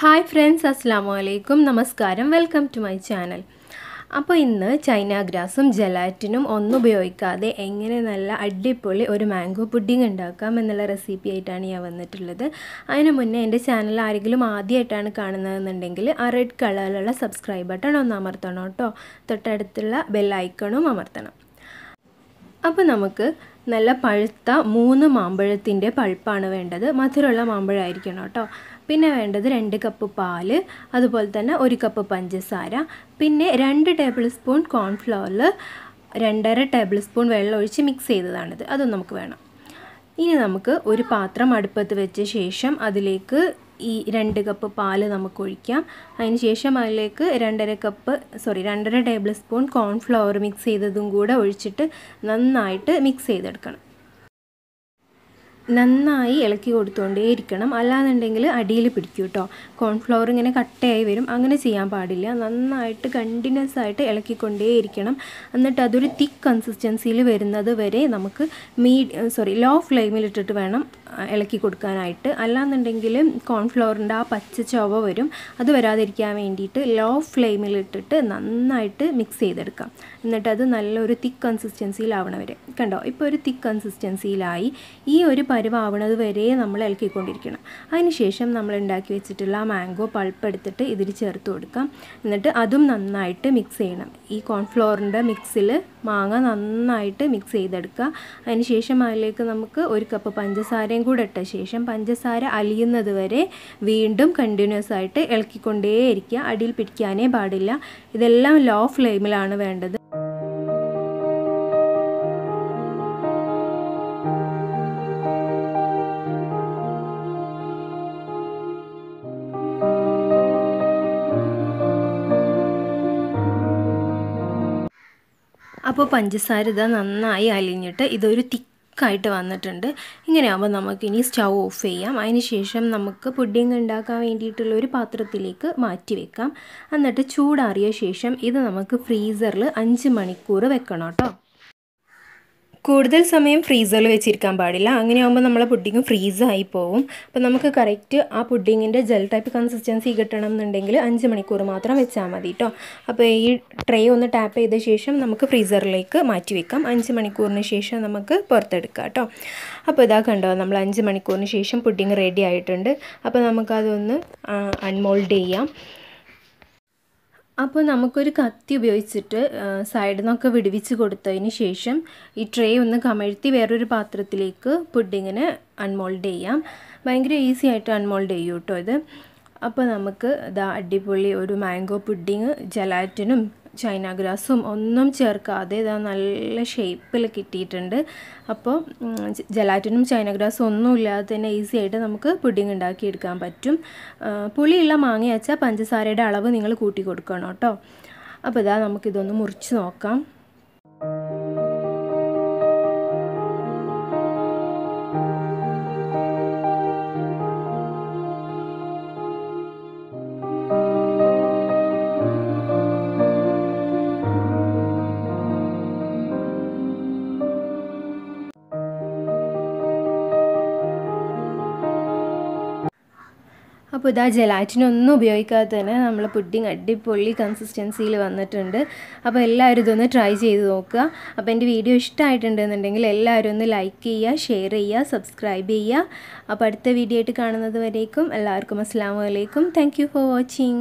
hi friends അസ്സാമു അലൈക്കും നമസ്കാരം welcome to my channel അപ്പോൾ ഇന്ന് ചൈന ഗ്രാസും ജലാറ്റിനും ഒന്നും ഉപയോഗിക്കാതെ എങ്ങനെ നല്ല അടിപൊളി ഒരു മാംഗോ പുഡിംഗ് ഉണ്ടാക്കാം എന്നുള്ള റെസിപ്പി ആയിട്ടാണ് ഞാൻ വന്നിട്ടുള്ളത് അതിന് മുന്നേ എൻ്റെ ചാനൽ ആരെങ്കിലും ആദ്യമായിട്ടാണ് കാണുന്നതെന്നുണ്ടെങ്കിൽ ആ റെഡ് കളറിലുള്ള സബ്സ്ക്രൈബ് ബട്ടൺ ഒന്ന് അമർത്തണം കേട്ടോ തൊട്ടടുത്തുള്ള ബെല്ലൈക്കണും അമർത്തണം അപ്പോൾ നമുക്ക് നല്ല പഴുത്ത മൂന്ന് മാമ്പഴത്തിൻ്റെ പഴുപ്പാണ് വേണ്ടത് മധുരമുള്ള മാമ്പഴമായിരിക്കണം കേട്ടോ പിന്നെ വേണ്ടത് രണ്ട് കപ്പ് പാല് അതുപോലെ തന്നെ ഒരു കപ്പ് പഞ്ചസാര പിന്നെ രണ്ട് ടേബിൾ സ്പൂൺ കോൺഫ്ലവറിൽ രണ്ടര ടേബിൾ സ്പൂൺ വെള്ളം ഒഴിച്ച് മിക്സ് ചെയ്തതാണിത് അതും നമുക്ക് വേണം ഇനി നമുക്ക് ഒരു പാത്രം അടുപ്പത്ത് വെച്ച ശേഷം അതിലേക്ക് ഈ രണ്ട് കപ്പ് പാല് നമുക്ക് ഒഴിക്കാം അതിന് ശേഷം അതിലേക്ക് രണ്ടര കപ്പ് സോറി രണ്ടര ടേബിൾ സ്പൂൺ കോൺഫ്ലവർ മിക്സ് ചെയ്തതും കൂടെ ഒഴിച്ചിട്ട് നന്നായിട്ട് മിക്സ് ചെയ്തെടുക്കണം നന്നായി ഇളക്കി ഇരിക്കണം അല്ലാന്നുണ്ടെങ്കിൽ അടിയിൽ പിടിക്കും കേട്ടോ കോൺഫ്ലവർ ഇങ്ങനെ കട്ടയായി വരും അങ്ങനെ ചെയ്യാൻ പാടില്ല നന്നായിട്ട് കണ്ടിന്യൂസ് ആയിട്ട് ഇരിക്കണം എന്നിട്ട് അതൊരു തിക്ക് കൺസിസ്റ്റൻസിയിൽ വരുന്നത് വരെ നമുക്ക് മീഡ് സോറി ലോ ഫ്ലെയിമിലിട്ടിട്ട് വേണം ഇളക്കി കൊടുക്കാനായിട്ട് അല്ലാന്നുണ്ടെങ്കിൽ കോൺഫ്ലവറിൻ്റെ ആ പച്ച ചുവ വരും അത് വരാതിരിക്കാൻ വേണ്ടിയിട്ട് ലോ ഫ്ലെയിമിലിട്ടിട്ട് നന്നായിട്ട് മിക്സ് ചെയ്തെടുക്കാം എന്നിട്ട് അത് നല്ലൊരു തിക്ക് കൺസിസ്റ്റൻസിയിലാവണ വരെ കണ്ടോ ഇപ്പോൾ ഒരു തിക്ക് കൺസിസ്റ്റൻസിയിലായി ഈ ഒരു പരുവാവണത് വരെ നമ്മൾ ഇളക്കിക്കൊണ്ടിരിക്കണം അതിനുശേഷം നമ്മൾ ഉണ്ടാക്കി വെച്ചിട്ടുള്ള മാംഗോ പൾപ്പ് എടുത്തിട്ട് ഇതിൽ ചേർത്ത് കൊടുക്കാം എന്നിട്ട് അതും നന്നായിട്ട് മിക്സ് ചെയ്യണം ഈ കോൺഫ്ലോറിൻ്റെ മിക്സിൽ മാങ്ങ നന്നായിട്ട് മിക്സ് ചെയ്തെടുക്കുക അതിനുശേഷം അതിലേക്ക് നമുക്ക് ഒരു കപ്പ് പഞ്ചസാരയും കൂടെ ഇട്ട ശേഷം പഞ്ചസാര അലിയുന്നത് വരെ വീണ്ടും കണ്ടിന്യൂസ് ആയിട്ട് ഇളക്കിക്കൊണ്ടേയിരിക്കുക അടിയിൽ പിടിക്കാനേ പാടില്ല ഇതെല്ലാം ലോ ഫ്ലെയിമിലാണ് വേണ്ടത് അപ്പോൾ പഞ്ചസാര ഇത് നന്നായി അലിഞ്ഞിട്ട് ഇതൊരു തിക്കായിട്ട് വന്നിട്ടുണ്ട് ഇങ്ങനെയാകുമ്പോൾ നമുക്കിനി സ്റ്റൗ ഓഫ് ചെയ്യാം അതിന് ശേഷം നമുക്ക് പുഡിങ് ഉണ്ടാക്കാൻ വേണ്ടിയിട്ടുള്ള ഒരു പാത്രത്തിലേക്ക് മാറ്റി വെക്കാം എന്നിട്ട് ചൂടാറിയ ശേഷം ഇത് നമുക്ക് ഫ്രീസറിൽ അഞ്ച് മണിക്കൂർ വെക്കണം കേട്ടോ കൂടുതൽ സമയം ഫ്രീസറിൽ വെച്ചിരിക്കാൻ പാടില്ല അങ്ങനെയാകുമ്പോൾ നമ്മളെ പുഡിങ് ഫ്രീസായി പോവും അപ്പോൾ നമുക്ക് കറക്റ്റ് ആ പുഡിങ്ങിൻ്റെ ജെൽ ടൈപ്പ് കൺസിസ്റ്റൻസി കിട്ടണം എന്നുണ്ടെങ്കിൽ അഞ്ച് മണിക്കൂർ മാത്രം വെച്ചാൽ മതി കേട്ടോ അപ്പോൾ ഈ ട്രേ ഒന്ന് ടാപ്പ് ചെയ്ത ശേഷം നമുക്ക് ഫ്രീസറിലേക്ക് മാറ്റി വെക്കാം അഞ്ച് മണിക്കൂറിന് ശേഷം നമുക്ക് പുറത്തെടുക്കാം കേട്ടോ അപ്പോൾ ഇതാ കണ്ടോ നമ്മൾ അഞ്ച് മണിക്കൂറിന് ശേഷം പുഡിങ് റെഡി ആയിട്ടുണ്ട് അപ്പോൾ നമുക്കതൊന്ന് അൺമോൾഡ് ചെയ്യാം അപ്പോൾ നമുക്കൊരു കത്തി ഉപയോഗിച്ചിട്ട് സൈഡിൽ നിന്നൊക്കെ വിടുവിച്ച് കൊടുത്തതിന് ശേഷം ഈ ട്രേ ഒന്ന് കമഴ്ത്തി വേറൊരു പാത്രത്തിലേക്ക് പുഡിങ്ങിന് അൺമോൾഡ് ചെയ്യാം ഭയങ്കര ഈസി ആയിട്ട് അൺമോൾഡ് ചെയ്യും കേട്ടോ ഇത് അപ്പോൾ നമുക്ക് ഇതാ അടിപൊളി ഒരു മാംഗോ പുഡിങ് ജലാറ്റിനും ചൈന ഗ്രാസും ഒന്നും ചേർക്കാതെ ഇതാ നല്ല ഷേപ്പിൽ കിട്ടിയിട്ടുണ്ട് അപ്പോൾ ജലാറ്റിനും ചൈന ഗ്രാസും ഒന്നും ഇല്ലാതെ തന്നെ ഈസി ആയിട്ട് നമുക്ക് പുഡിങ് ഉണ്ടാക്കിയെടുക്കാൻ പറ്റും പുളിയുള്ള മാങ്ങ വെച്ചാൽ പഞ്ചസാരയുടെ അളവ് നിങ്ങൾ കൂട്ടി കൊടുക്കണം കേട്ടോ അപ്പോൾ ഇതാ നമുക്കിതൊന്ന് മുറിച്ച് നോക്കാം അപ്പോൾ ഇതാ ജലാറ്റിനൊന്നും ഉപയോഗിക്കാതെ തന്നെ നമ്മൾ പുഡിങ് അടിപൊളി കൺസിസ്റ്റൻസിയിൽ വന്നിട്ടുണ്ട് അപ്പോൾ എല്ലാവരും ഇതൊന്ന് ട്രൈ ചെയ്ത് നോക്കുക അപ്പോൾ എൻ്റെ വീഡിയോ ഇഷ്ടമായിട്ടുണ്ടെന്നുണ്ടെങ്കിൽ എല്ലാവരും ഒന്ന് ലൈക്ക് ചെയ്യുക ഷെയർ ചെയ്യുക സബ്സ്ക്രൈബ് ചെയ്യുക അപ്പോൾ അടുത്ത വീഡിയോ ആയിട്ട് കാണുന്നത് വരേക്കും എല്ലാവർക്കും അസ്സാം വലൈക്കും താങ്ക് ഫോർ വാച്ചിങ്